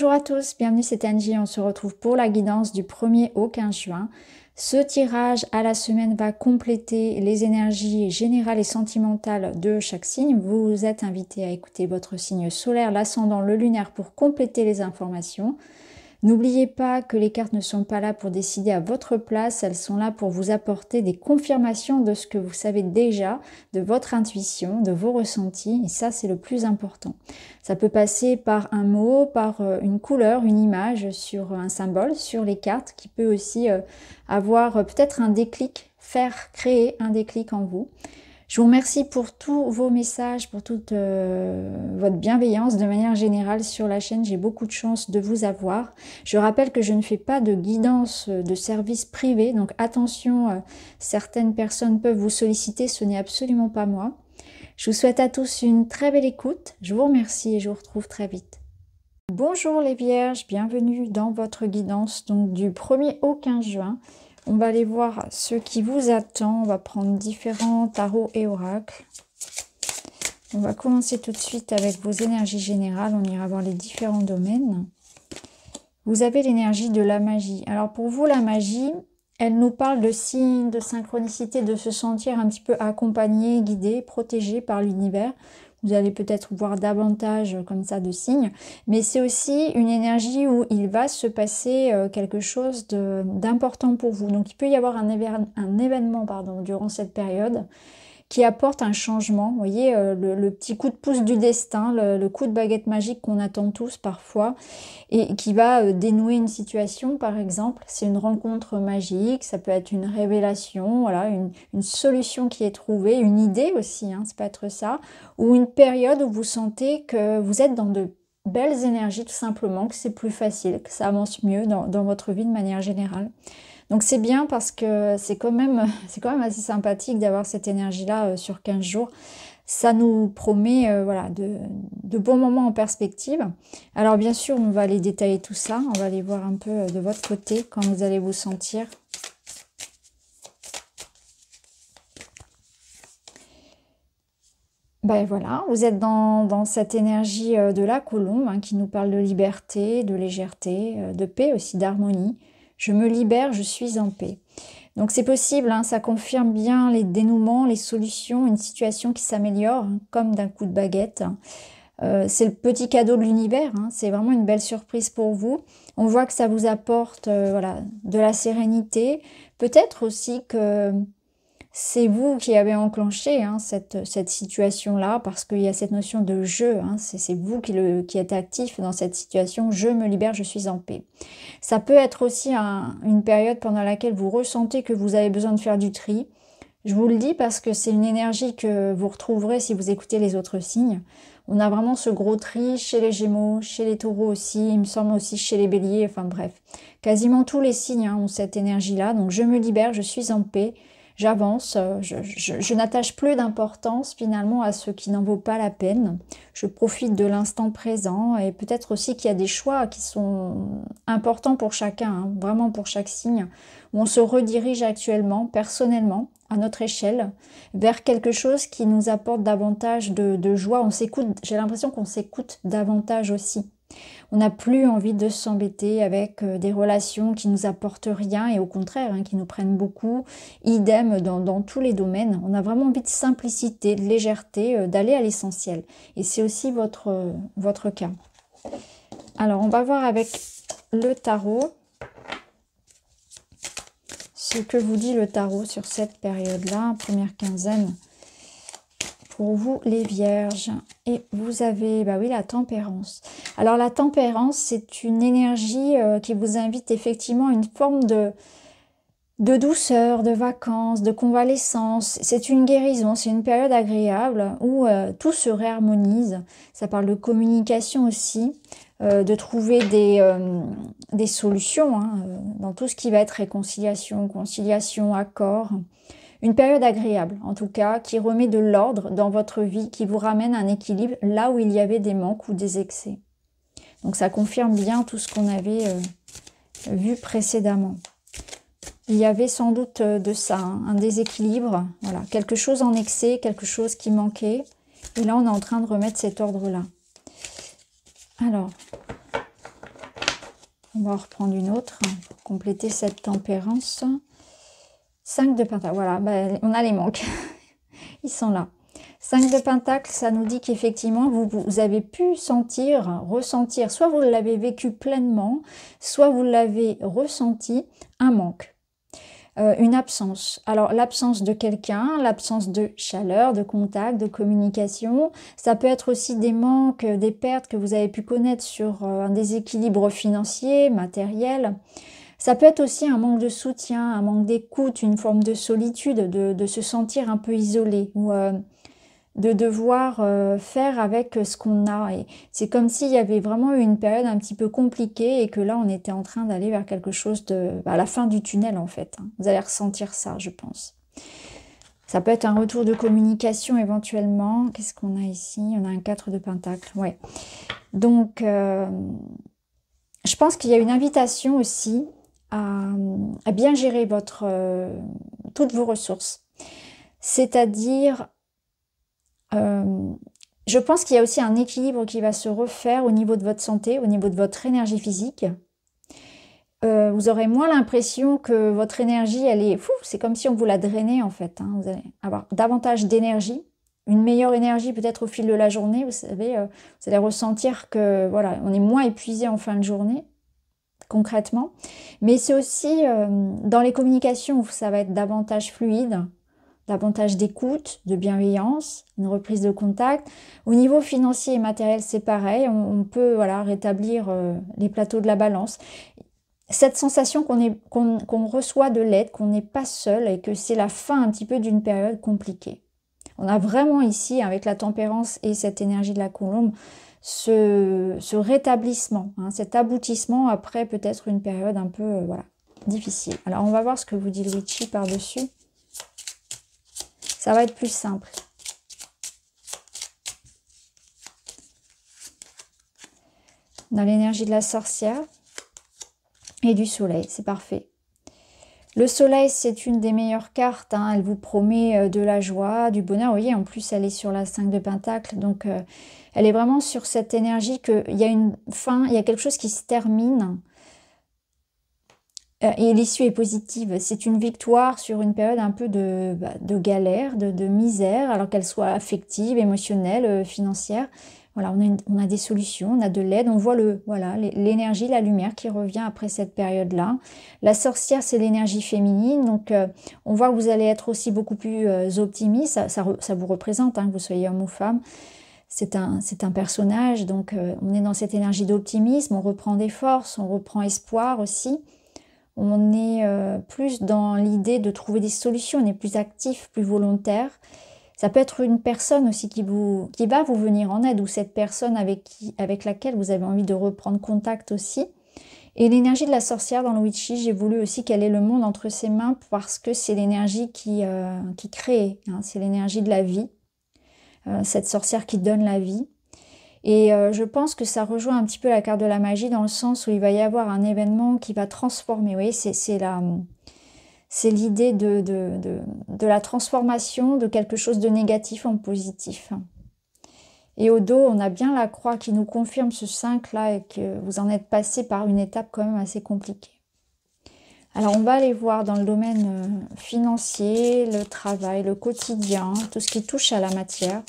Bonjour à tous, bienvenue, c'est Angie. On se retrouve pour la guidance du 1er au 15 juin. Ce tirage à la semaine va compléter les énergies générales et sentimentales de chaque signe. Vous êtes invité à écouter votre signe solaire, l'ascendant, le lunaire pour compléter les informations. N'oubliez pas que les cartes ne sont pas là pour décider à votre place, elles sont là pour vous apporter des confirmations de ce que vous savez déjà, de votre intuition, de vos ressentis, et ça c'est le plus important. Ça peut passer par un mot, par euh, une couleur, une image, sur euh, un symbole, sur les cartes, qui peut aussi euh, avoir peut-être un déclic, faire créer un déclic en vous. Je vous remercie pour tous vos messages, pour toute euh, votre bienveillance de manière générale sur la chaîne. J'ai beaucoup de chance de vous avoir. Je rappelle que je ne fais pas de guidance euh, de service privé, donc attention, euh, certaines personnes peuvent vous solliciter, ce n'est absolument pas moi. Je vous souhaite à tous une très belle écoute. Je vous remercie et je vous retrouve très vite. Bonjour les vierges, bienvenue dans votre guidance donc du 1er au 15 juin. On va aller voir ce qui vous attend. On va prendre différents tarots et oracles. On va commencer tout de suite avec vos énergies générales. On ira voir les différents domaines. Vous avez l'énergie de la magie. Alors pour vous, la magie, elle nous parle de signes, de synchronicité, de se sentir un petit peu accompagné, guidé, protégé par l'univers vous allez peut-être voir davantage comme ça de signes, mais c'est aussi une énergie où il va se passer euh, quelque chose d'important pour vous. Donc il peut y avoir un, un événement pardon, durant cette période qui apporte un changement. Vous voyez, euh, le, petit coup de pouce du mhm. destin, le, coup de baguette magique qu'on attend tous parfois, et qui va euh, dénouer une situation, par exemple. C'est une rencontre magique, ça peut être une révélation, voilà, une, solution qui est trouvée, une idée aussi, ça hein, peut être ça, ou une période où vous sentez que vous êtes dans de belles énergies tout simplement, que c'est plus facile, que ça avance mieux dans votre vie de manière générale. Donc c'est bien parce que c'est quand, même, assez sympathique d'avoir cette énergie-là euh, sur 15 jours. Ça nous promet euh, de, bons moments en perspective. Alors bien sûr, on va aller détailler tout ça. On va aller voir un peu euh, de votre côté comment vous allez vous sentir. Ben voilà, vous êtes dans, cette énergie de la colombe hein, qui nous parle de liberté, de légèreté, de paix aussi, d'harmonie. Je me libère, je suis en paix. Donc c'est possible, hein, ça confirme bien les dénouements, les solutions, une situation qui s'améliore hein, comme d'un coup de baguette. Hein. Euh, c'est le petit cadeau de l'univers, c'est vraiment une belle surprise pour vous. On voit que ça vous apporte euh, voilà, de la sérénité, peut-être aussi que c'est vous qui avez enclenché hein, cette, situation-là, parce qu'il y a cette notion de jeu. Hein, c'est vous qui, qui êtes actif dans cette situation, je me libère, je suis en paix. Ça peut être aussi une période pendant laquelle vous ressentez que vous avez besoin de faire du tri. Je vous le dis parce que c'est une énergie que vous retrouverez si vous écoutez les autres signes. On a vraiment ce gros tri chez les Gémeaux, chez les Taureaux aussi, il me semble aussi chez les Béliers, enfin bref. Quasiment tous les signes hein, ont cette énergie-là, donc je me libère, je suis en paix, j'avance, euh, je, n'attache plus d'importance finalement à ce qui n'en vaut pas la peine. Je profite de l'instant présent et peut-être aussi qu'il y a des choix qui sont importants pour chacun, hein, vraiment pour chaque signe, on se redirige actuellement, personnellement, à notre échelle, vers quelque chose qui nous apporte davantage de, de joie. On s'écoute, j'ai l'impression qu'on s'écoute davantage aussi on n'a plus envie de s'embêter avec euh, des relations qui nous apportent rien et au contraire, hein, qui nous prennent beaucoup. Idem dans, tous les domaines. On a vraiment envie de simplicité, de légèreté, euh, d'aller à l'essentiel. Et c'est aussi votre, euh, votre cas. Alors, on va voir avec le tarot ce que vous dit le tarot sur cette période-là, première quinzaine pour vous les vierges. Et vous avez, bah oui, la tempérance. Alors la tempérance, c'est une énergie euh, qui vous invite effectivement à une forme de, de douceur, de vacances, de convalescence. C'est une guérison, c'est une période agréable où euh, tout se réharmonise. Ça parle de communication aussi, euh, de trouver des, des solutions hein, dans tout ce qui va être réconciliation, conciliation, accord. Une période agréable, en tout cas, qui remet de l'ordre dans votre vie, qui vous ramène un équilibre là où il y avait des manques ou des excès. Donc ça confirme bien tout ce qu'on avait euh, vu précédemment. Il y avait sans doute euh, de ça, hein, un déséquilibre, voilà, quelque chose en excès, quelque chose qui manquait. Et là, on est en train de remettre cet ordre-là. Alors, on va reprendre une autre hein, pour compléter cette tempérance. 5 de pentacle, voilà, bah, on a les manques. Ils sont là. 5 de pentacle, ça nous dit qu'effectivement, vous, avez pu sentir, ressentir, soit vous l'avez vécu pleinement, soit vous l'avez ressenti, un manque. Euh, une absence. Alors l'absence de quelqu'un, l'absence de chaleur, de contact, de communication, ça peut être aussi des manques, des pertes que vous avez pu connaître sur euh, un déséquilibre financier, matériel. Ça peut être aussi un manque de soutien, un manque d'écoute, une forme de solitude, de, se sentir un peu isolé ou euh, de devoir euh, faire avec ce qu'on a. Et c'est comme s'il y avait vraiment eu une période un petit peu compliquée et que là, on était en train d'aller vers quelque chose de... Bah, à la fin du tunnel, en fait. Hein. Vous allez ressentir ça, je pense. Ça peut être un retour de communication éventuellement. Qu'est-ce qu'on a ici On a un 4 de pentacle, ouais. Donc, euh, je pense qu'il y a une invitation aussi à, bien gérer votre, euh, toutes vos ressources. C'est-à-dire, euh, je pense qu'il y a aussi un équilibre qui va se refaire au niveau de votre santé, au niveau de votre énergie physique. Euh, vous aurez moins l'impression que votre énergie, elle est fou, c'est comme si on vous la drainait en fait. Hein. Vous allez avoir davantage d'énergie, une meilleure énergie peut-être au fil de la journée. Vous savez, vous allez ressentir que voilà, on est moins épuisé en fin de journée concrètement. Mais c'est aussi euh, dans les communications où ça va être davantage fluide, davantage d'écoute, de bienveillance, une reprise de contact. Au niveau financier et matériel, c'est pareil. On, peut voilà, rétablir euh, les plateaux de la balance. Cette sensation qu'on reçoit de l'aide, qu'on n'est pas seul et que c'est la fin un petit peu d'une période compliquée. On a vraiment ici, avec la tempérance et cette énergie de la colombe, ce, rétablissement, hein, cet aboutissement après peut-être une période un peu euh, difficile. Alors on va voir ce que vous dit Luigi par-dessus. Ça va être plus simple. Dans l'énergie de la sorcière et du soleil, c'est parfait. Le soleil, c'est une des meilleures cartes. Hein. Elle vous promet euh, de la joie, du bonheur. Vous voyez, en plus, elle est sur la 5 de Pentacle. Donc, euh, elle est vraiment sur cette énergie qu'il y a une fin, il y a quelque chose qui se termine. Euh, et l'issue est positive. C'est une victoire sur une période un peu de, bah, galère, de, misère, alors qu'elle soit affective, émotionnelle, financière. Voilà, on a, des solutions, on a de l'aide, on voit le voilà l'énergie, la lumière qui revient après cette période-là. La sorcière, c'est l'énergie féminine, donc euh, on voit que vous allez être aussi beaucoup plus euh, optimiste. Ça, vous représente, hein, que vous soyez homme ou femme. C'est un, personnage, donc euh, on est dans cette énergie d'optimisme, on reprend des forces, on reprend espoir aussi on est plus dans l'idée de trouver des solutions, on est plus actif, plus volontaire. Ça peut être une personne aussi qui, vous, qui va vous venir en aide ou cette personne avec, qui, avec laquelle vous avez envie de reprendre contact aussi. Et l'énergie de la sorcière dans le witchy, j'ai voulu aussi qu'elle ait le monde entre ses mains parce que c'est l'énergie qui, euh, qui crée, hein, c'est l'énergie de la vie, euh, cette sorcière qui donne la vie. Et euh, je pense que ça rejoint un petit peu la carte de la magie dans le sens où il va y avoir un événement qui va transformer. Vous voyez, c'est la, c'est l'idée de, de, la transformation de quelque chose de négatif en positif. Et au dos, on a bien la croix qui nous confirme ce 5 là et que vous en êtes passé par une étape quand même assez compliquée. Alors on va aller voir dans le domaine euh, financier, le travail, le quotidien, tout ce qui touche à la matière.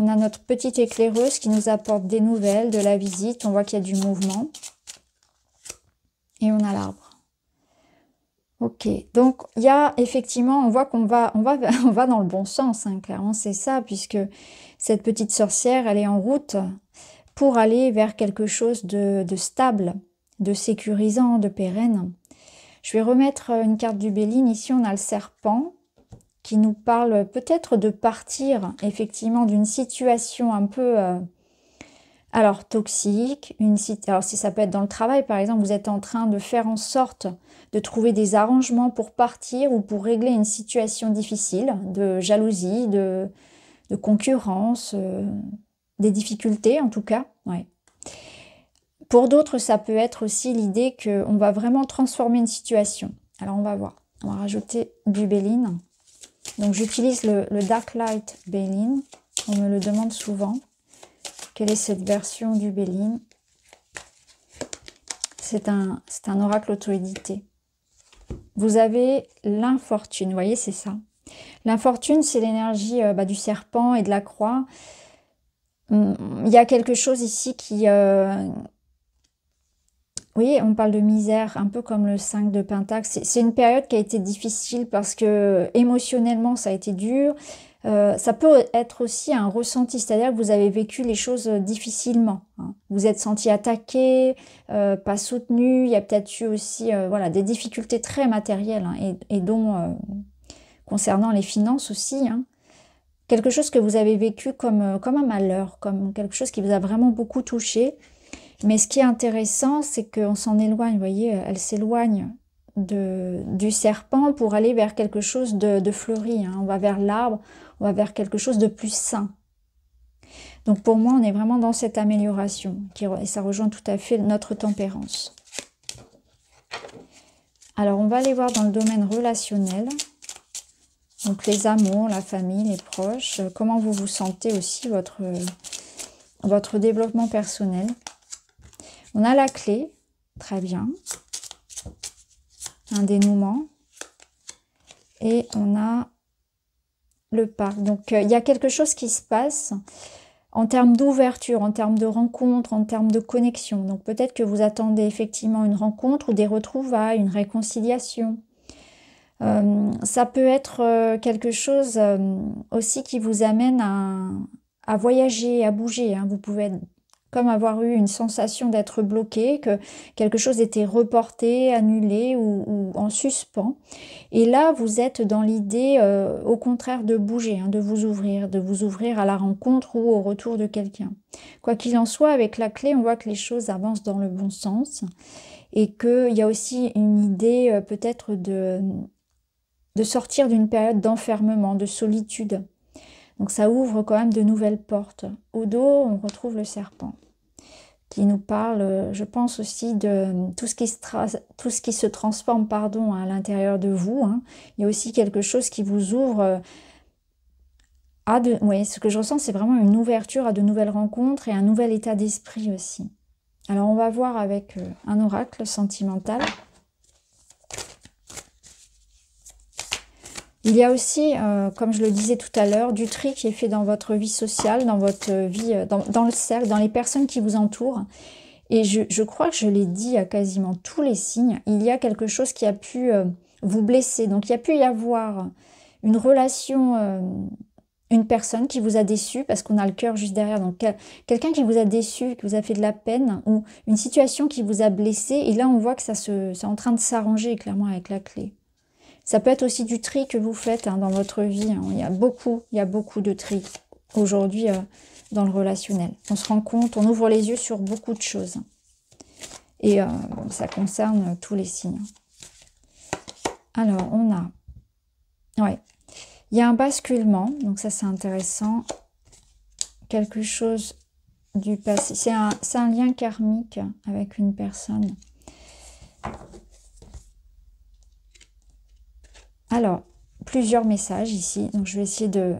On a notre petite éclaireuse qui nous apporte des nouvelles, de la visite. On voit qu'il y a du mouvement. Et on a l'arbre. Ok, donc il y a effectivement, on voit qu'on va, on va, on va dans le bon sens, hein, clairement c'est ça, puisque cette petite sorcière, elle est en route pour aller vers quelque chose de, de stable, de sécurisant, de pérenne. Je vais remettre euh, une carte du Béline. Ici, on a le serpent qui nous parle peut-être de partir effectivement d'une situation un peu euh, alors toxique, une alors si ça peut être dans le travail par exemple, vous êtes en train de faire en sorte de trouver des arrangements pour partir ou pour régler une situation difficile de jalousie, de, concurrence, euh, des difficultés en tout cas, ouais. Pour d'autres, ça peut être aussi l'idée qu'on va vraiment transformer une situation. Alors on va voir. On va rajouter du béline. Donc j'utilise le, Dark Light Béline. On me le demande souvent. Quelle est cette version du Béline C'est un, un oracle auto-édité. Vous avez l'infortune, voyez, c'est ça. L'infortune, c'est l'énergie euh, bah, du serpent et de la croix. Mm, il y a quelque chose ici qui, euh, oui, on parle de misère, un peu comme le 5 de Pentax. C'est une période qui a été difficile parce que émotionnellement, ça a été dur. Euh, ça peut être aussi un ressenti, c'est-à-dire que vous avez vécu les choses difficilement. Hein. Vous êtes senti attaqué, euh, pas soutenu. Il y a peut-être eu aussi euh, voilà, des difficultés très matérielles hein, et, et, dont concernant les finances aussi. Hein. Quelque chose que vous avez vécu comme un malheur, comme quelque chose qui vous a vraiment beaucoup touché. Mais ce qui est intéressant, c'est qu'on s'en éloigne, vous voyez, euh, elle s'éloigne du serpent pour aller vers quelque chose de, fleuri. Hein. On va vers l'arbre, on va vers quelque chose de plus sain. Donc pour moi, on est vraiment dans cette amélioration, et ça rejoint tout à fait notre tempérance. Alors on va aller voir dans le domaine relationnel, donc les amours, la famille, les proches, euh, comment vous vous sentez aussi, votre, euh, votre développement personnel. On a la clé, très bien. Un dénouement. Et on a le parc. Donc euh, il y a quelque chose qui se passe en termes d'ouverture, en termes de rencontre, en termes de connexion. Donc peut-être que vous attendez effectivement une rencontre ou des retrouvailles, une réconciliation. Euh, ça peut être euh, quelque chose aussi qui vous amène à, voyager, à bouger. Hein. Vous pouvez comme avoir eu une sensation d'être bloqué, que quelque chose était reporté, annulé ou, en suspens. Et là, vous êtes dans l'idée, euh, au contraire, de bouger, hein, de vous ouvrir, de vous ouvrir à la rencontre ou au retour de quelqu'un. Quoi qu'il en soit, avec la clé, on voit que les choses avancent dans le bon sens et qu'il y a aussi une idée euh, peut-être de, de sortir d'une période d'enfermement, de solitude donc ça ouvre quand même de nouvelles portes. Au dos, on retrouve le serpent qui nous parle, euh, je pense aussi de tout ce qui se, tout ce qui se transforme pardon, à l'intérieur de vous. Hein. Il y a aussi quelque chose qui vous ouvre euh, à de... ce que je ressens, c'est vraiment une ouverture à de nouvelles rencontres et un nouvel état d'esprit aussi. Alors on va voir avec euh, un oracle sentimental. Il y a aussi, euh, comme je le disais tout à l'heure, du tri qui est fait dans votre vie sociale, dans votre vie, euh, dans, le cercle, dans les personnes qui vous entourent. Et je, crois que je l'ai dit à quasiment tous les signes, il y a quelque chose qui a pu euh, vous blesser. Donc il y a pu y avoir une relation, une personne qui vous a déçu, parce qu'on a le cœur juste derrière. Donc quelqu'un qui vous a déçu, qui vous a fait de la peine, ou une situation qui vous a blessé. Et là, on voit que ça c'est en train de s'arranger clairement avec la clé. Ça peut être aussi du tri que vous faites hein, dans votre vie. Hein. Il y a beaucoup, il y a beaucoup de tri aujourd'hui euh, dans le relationnel. On se rend compte, on ouvre les yeux sur beaucoup de choses. Et euh, ça concerne tous les signes. Alors, on a... Ouais. Il y a un basculement, donc ça c'est intéressant. Quelque chose du passé. C'est un, un, lien karmique avec une personne. Alors, plusieurs messages ici. Donc, je vais essayer de,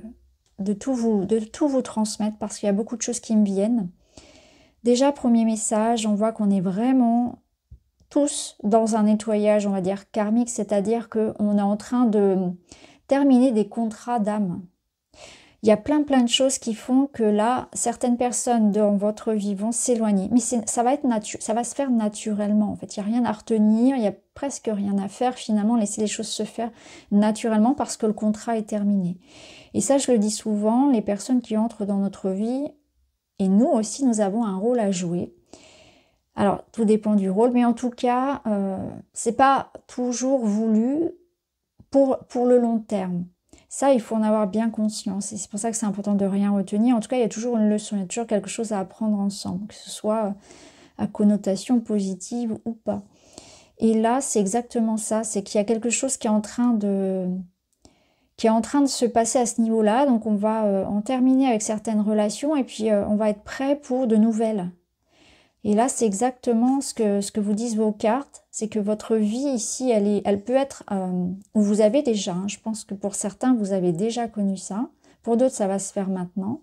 de, tout, vous, de tout vous transmettre parce qu'il y a beaucoup de choses qui me viennent. Déjà, premier message, on voit qu'on est vraiment tous dans un nettoyage, on va dire, karmique, c'est-à-dire qu'on est en train de terminer des contrats d'âme. Il y a plein plein de choses qui font que là, certaines personnes dans votre vie vont s'éloigner. Mais ça va, être ça va se faire naturellement en fait. Il n'y a rien à retenir, il n'y a presque rien à faire finalement. Laisser les choses se faire naturellement parce que le contrat est terminé. Et ça, je le dis souvent, les personnes qui entrent dans notre vie, et nous aussi, nous avons un rôle à jouer. Alors, tout dépend du rôle, mais en tout cas, ce euh, c'est pas toujours voulu pour, pour le long terme. Ça, il faut en avoir bien conscience. Et c'est pour ça que c'est important de rien retenir. En tout cas, il y a toujours une leçon, il y a toujours quelque chose à apprendre ensemble, que ce soit euh, à connotation positive ou pas. Et là, c'est exactement ça, c'est qu'il y a quelque chose qui est en train de qui est en train de se passer à ce niveau-là. Donc on va euh, en terminer avec certaines relations et puis euh, on va être prêt pour de nouvelles. Et là, c'est exactement ce que, ce que vous disent vos cartes c'est que votre vie ici, elle, peut être... ou euh, vous avez déjà, hein, je pense que pour certains, vous avez déjà connu ça. Pour d'autres, ça va se faire maintenant.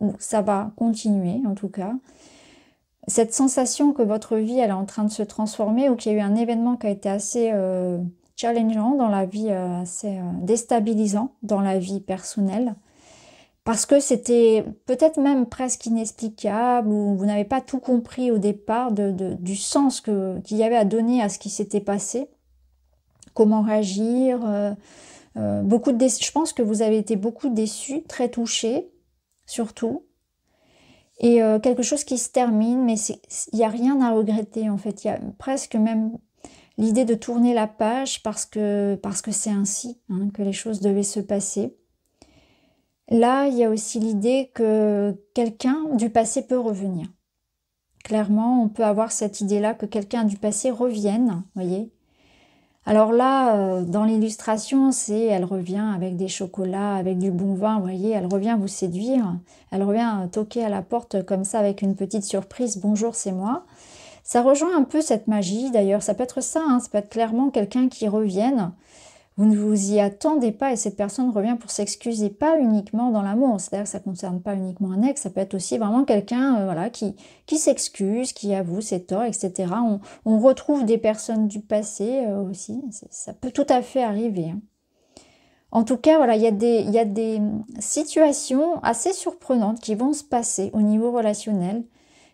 Ou ça va continuer, en tout cas. Cette sensation que votre vie, elle est en train de se transformer ou qu'il y a eu un événement qui a été assez euh, challengeant dans la vie, euh, assez déstabilisant dans la vie personnelle parce que c'était peut-être même presque inexplicable ou vous n'avez pas tout compris au départ de, du sens qu'il y avait à donner à ce qui s'était passé, comment réagir. Euh, euh, beaucoup de je pense que vous avez été beaucoup déçus, très touchés, surtout. Et euh, quelque chose qui se termine, mais il n'y a rien à regretter en fait. Il y a presque même l'idée de tourner la page parce que parce que c'est ainsi hein, que les choses devaient se passer. Là, il y a aussi l'idée que quelqu'un du passé peut revenir. Clairement, on peut avoir cette idée-là que quelqu'un du passé revienne, voyez. Alors là, euh, dans l'illustration, c'est elle revient avec des chocolats, avec du bon vin, voyez, elle revient vous séduire, elle revient toquer à la porte comme ça avec une petite surprise, bonjour, c'est moi. Ça rejoint un peu cette magie d'ailleurs, ça peut être ça, hein, ça peut être clairement quelqu'un qui revienne vous ne vous y attendez pas et cette personne revient pour s'excuser, pas uniquement dans l'amour, c'est-à-dire que ça ne concerne pas uniquement un ex, ça peut être aussi vraiment quelqu'un euh, voilà, qui, qui s'excuse, qui avoue ses torts, etc. On, retrouve des personnes du passé euh, aussi, ça peut tout à fait arriver. Hein. En tout cas, voilà, il y, y, a des hum, situations assez surprenantes qui vont se passer au niveau relationnel,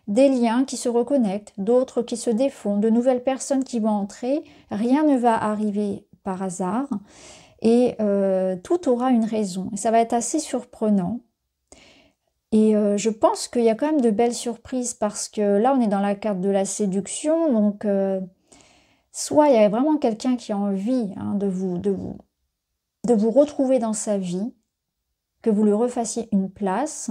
des liens qui se reconnectent, d'autres qui se défont, de nouvelles personnes qui vont entrer, rien ne va arriver par hasard. Et euh, tout aura une raison. Et ça va être assez surprenant. Et euh, je pense qu'il y a quand même de belles surprises parce que là, on est dans la carte de la séduction. Donc, euh, soit il y a vraiment quelqu'un qui a envie hein, de, vous, de, vous, de vous retrouver dans sa vie, que vous lui refassiez une place,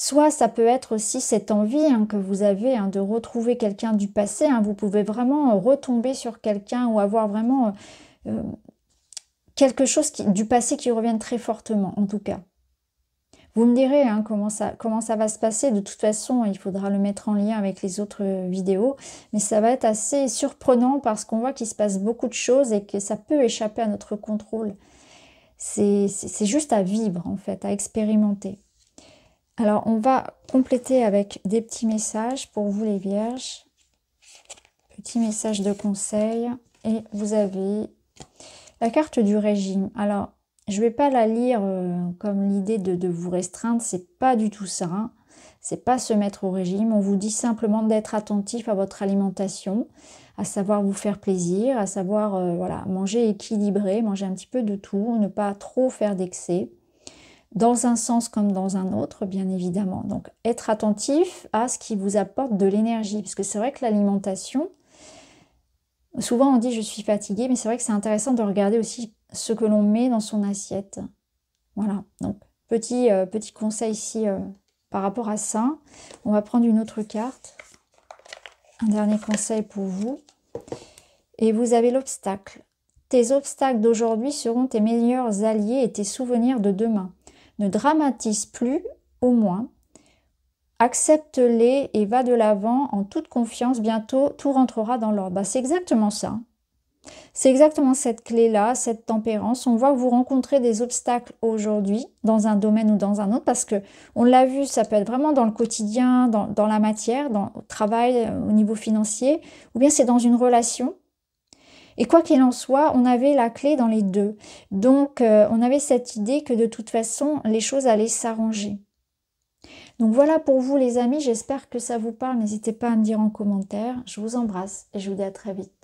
Soit ça peut être aussi cette envie hein, que vous avez hein, de retrouver quelqu'un du passé. Hein. vous pouvez vraiment euh, retomber sur quelqu'un ou avoir vraiment euh, euh, quelque chose du passé qui revienne très fortement, en tout cas. Vous me direz comment ça va se passer. De toute façon, il faudra le mettre en lien avec les autres vidéos. Mais ça va être assez surprenant parce qu'on voit qu'il se passe beaucoup de choses et que ça peut échapper à notre contrôle. C'est juste à vivre, en fait, à expérimenter. Alors, on va compléter avec des petits messages pour vous les vierges. Petit message de conseil. Et vous avez la carte du régime. Alors, je vais pas la lire euh, comme l'idée de, vous restreindre. C'est pas du tout ça. Ce hein. C'est pas se mettre au régime. On vous dit simplement d'être attentif à votre alimentation, à savoir vous faire plaisir, à savoir euh, voilà, manger équilibré, manger un petit peu de tout, ne pas trop faire d'excès dans un sens comme dans un autre, bien évidemment. Donc être attentif à ce qui vous apporte de l'énergie, parce que c'est vrai que l'alimentation, souvent on dit je suis fatiguée, mais c'est vrai que c'est intéressant de regarder aussi ce que l'on met dans son assiette. Voilà, donc petit, euh, petit conseil ici euh, par rapport à ça. On va prendre une autre carte. Un dernier conseil pour vous. Et vous avez l'obstacle. Tes obstacles d'aujourd'hui seront tes meilleurs alliés et tes souvenirs de demain. Ne dramatise plus, au moins. Accepte-les et va de l'avant en toute confiance. Bientôt, tout rentrera dans l'ordre. Bah, c'est exactement ça. C'est exactement cette clé-là, cette tempérance. On voit que vous rencontrez des obstacles aujourd'hui dans un domaine ou dans un autre parce que on l'a vu, ça peut être vraiment dans le quotidien, dans, la matière, dans, au travail, euh, au niveau financier, ou bien c'est dans une relation. Et quoi qu'il en soit, on avait la clé dans les deux. Donc euh, on avait cette idée que de toute façon, les choses allaient s'arranger. Donc voilà pour vous les amis, j'espère que ça vous parle. N'hésitez pas à me dire en commentaire. Je vous embrasse et je vous dis à très vite.